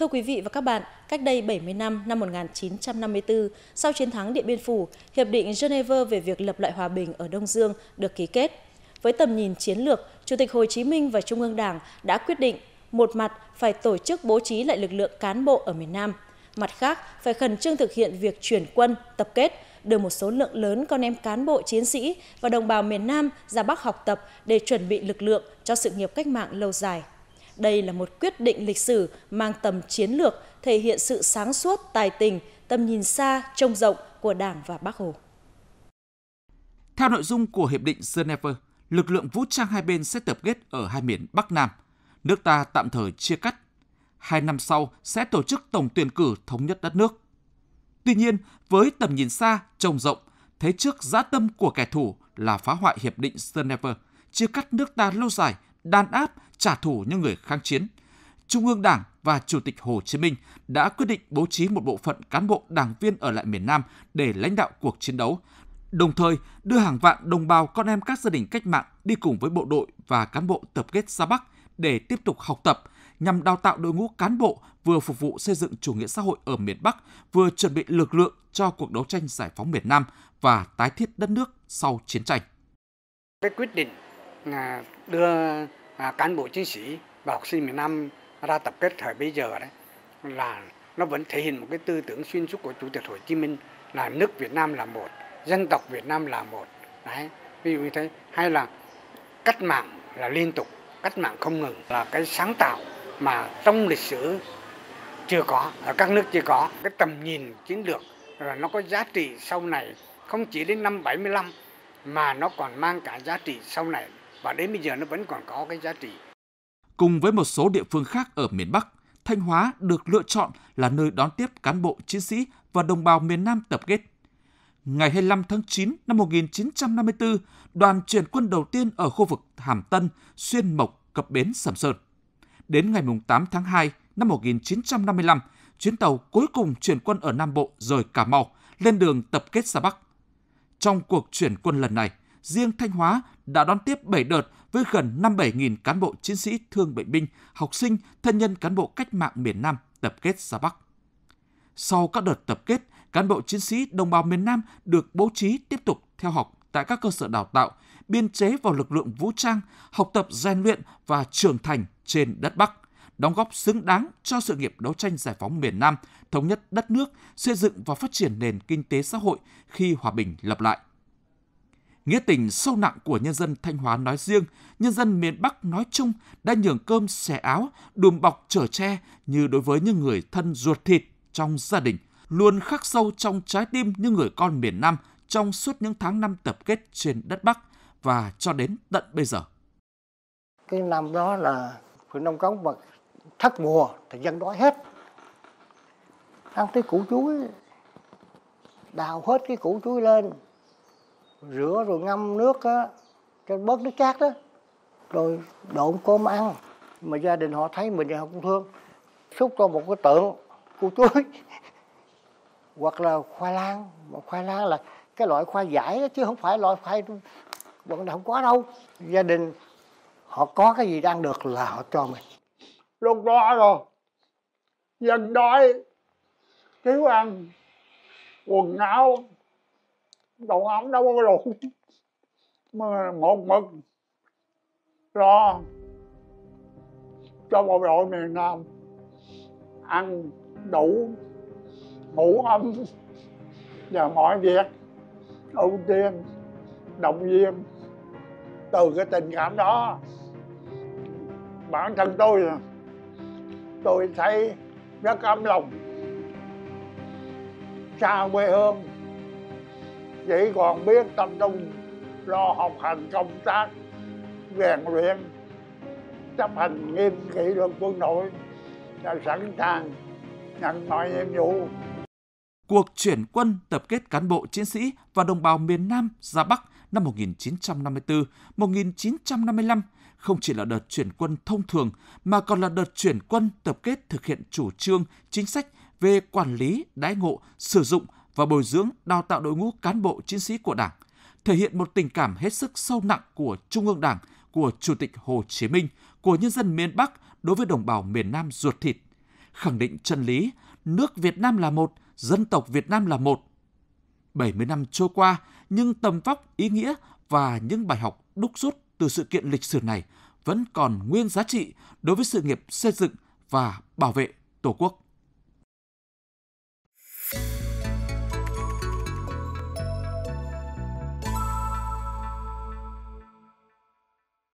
Thưa quý vị và các bạn, cách đây 70 năm, năm 1954, sau chiến thắng Điện Biên Phủ, Hiệp định Geneva về việc lập lại hòa bình ở Đông Dương được ký kết. Với tầm nhìn chiến lược, Chủ tịch Hồ Chí Minh và Trung ương Đảng đã quyết định một mặt phải tổ chức bố trí lại lực lượng cán bộ ở miền Nam, mặt khác phải khẩn trương thực hiện việc chuyển quân, tập kết, đưa một số lượng lớn con em cán bộ chiến sĩ và đồng bào miền Nam ra Bắc học tập để chuẩn bị lực lượng cho sự nghiệp cách mạng lâu dài. Đây là một quyết định lịch sử mang tầm chiến lược, thể hiện sự sáng suốt, tài tình, tầm nhìn xa, trông rộng của Đảng và Bác Hồ. Theo nội dung của Hiệp định Geneva, lực lượng vũ trang hai bên sẽ tập kết ở hai miền Bắc Nam. Nước ta tạm thời chia cắt. Hai năm sau sẽ tổ chức tổng tuyển cử thống nhất đất nước. Tuy nhiên, với tầm nhìn xa, trông rộng, thế trước giá tâm của kẻ thù là phá hoại Hiệp định Geneva, chia cắt nước ta lâu dài đàn áp, trả thù những người kháng chiến. Trung ương Đảng và Chủ tịch Hồ Chí Minh đã quyết định bố trí một bộ phận cán bộ đảng viên ở lại miền Nam để lãnh đạo cuộc chiến đấu, đồng thời đưa hàng vạn đồng bào con em các gia đình cách mạng đi cùng với bộ đội và cán bộ tập kết ra Bắc để tiếp tục học tập nhằm đào tạo đội ngũ cán bộ vừa phục vụ xây dựng chủ nghĩa xã hội ở miền Bắc, vừa chuẩn bị lực lượng cho cuộc đấu tranh giải phóng miền Nam và tái thiết đất nước sau chiến tranh. Cái quyết định là đưa à, cán bộ chiến sĩ và học sinh miền Nam ra tập kết thời bây giờ đấy là nó vẫn thể hiện một cái tư tưởng xuyên suốt của Chủ tịch Hồ Chí Minh là nước Việt Nam là một, dân tộc Việt Nam là một. Đấy, ví dụ như thế hay là cách mạng là liên tục, cách mạng không ngừng là cái sáng tạo mà trong lịch sử chưa có, ở các nước chưa có. Cái tầm nhìn chiến lược là nó có giá trị sau này không chỉ đến năm 75 mà nó còn mang cả giá trị sau này và đến bây giờ nó vẫn còn có cái giá trị. Cùng với một số địa phương khác ở miền Bắc, Thanh Hóa được lựa chọn là nơi đón tiếp cán bộ chiến sĩ và đồng bào miền Nam tập kết. Ngày 25 tháng 9 năm 1954, đoàn chuyển quân đầu tiên ở khu vực Hàm Tân, Xuyên Mộc, Cập Bến, Sầm Sơn. Đến ngày 8 tháng 2 năm 1955, chuyến tàu cuối cùng chuyển quân ở Nam Bộ rời Cà Mau, lên đường tập kết ra Bắc. Trong cuộc chuyển quân lần này, riêng Thanh Hóa đã đón tiếp 7 đợt với gần 57.000 cán bộ chiến sĩ thương bệnh binh, học sinh, thân nhân cán bộ cách mạng miền Nam tập kết ra Bắc. Sau các đợt tập kết, cán bộ chiến sĩ đồng bào miền Nam được bố trí tiếp tục theo học tại các cơ sở đào tạo, biên chế vào lực lượng vũ trang, học tập rèn luyện và trưởng thành trên đất Bắc, đóng góp xứng đáng cho sự nghiệp đấu tranh giải phóng miền Nam, thống nhất đất nước, xây dựng và phát triển nền kinh tế xã hội khi hòa bình lập lại nghĩa tình sâu nặng của nhân dân Thanh Hóa nói riêng, nhân dân miền Bắc nói chung đã nhường cơm xẻ áo, đùm bọc trở tre như đối với những người thân ruột thịt trong gia đình, luôn khắc sâu trong trái tim những người con miền Nam trong suốt những tháng năm tập kết trên đất Bắc và cho đến tận bây giờ. Cái năm đó là phường nông cống vật thất mùa thì dân đói hết. Ăn tới củ chuối, đào hết cái củ chuối lên, rửa rồi ngâm nước á, cho bớt nước chát đó rồi độn cơm ăn mà gia đình họ thấy mình thì họ cũng thương xúc cho một cái tượng củ chuối hoặc là khoai lang mà khoai lang là cái loại khoai giải đó, chứ không phải loại khoai vẫn này không có đâu gia đình họ có cái gì đang được là họ cho mình lúc đó rồi dân đói thiếu ăn quần áo đồ ống đâu có đủ mà một mực lo cho bộ đội miền Nam ăn đủ ngủ ấm và mọi việc ưu tiên động viên từ cái tình cảm đó bản thân tôi tôi thấy rất ấm lòng xa quê hương chỉ còn biết tập trung lo học hành công tác rèn luyện chấp hành nghiêm kỷ luật quân đội là sẵn sàng nhận mọi nhiệm vụ cuộc chuyển quân tập kết cán bộ chiến sĩ và đồng bào miền Nam ra Bắc năm 1954-1955 không chỉ là đợt chuyển quân thông thường mà còn là đợt chuyển quân tập kết thực hiện chủ trương, chính sách về quản lý, đái ngộ, sử dụng và bồi dưỡng đào tạo đội ngũ cán bộ chiến sĩ của Đảng, thể hiện một tình cảm hết sức sâu nặng của Trung ương Đảng, của Chủ tịch Hồ Chí Minh, của nhân dân miền Bắc đối với đồng bào miền Nam ruột thịt, khẳng định chân lý nước Việt Nam là một, dân tộc Việt Nam là một. 70 năm trôi qua, nhưng tầm vóc, ý nghĩa và những bài học đúc rút từ sự kiện lịch sử này vẫn còn nguyên giá trị đối với sự nghiệp xây dựng và bảo vệ Tổ quốc.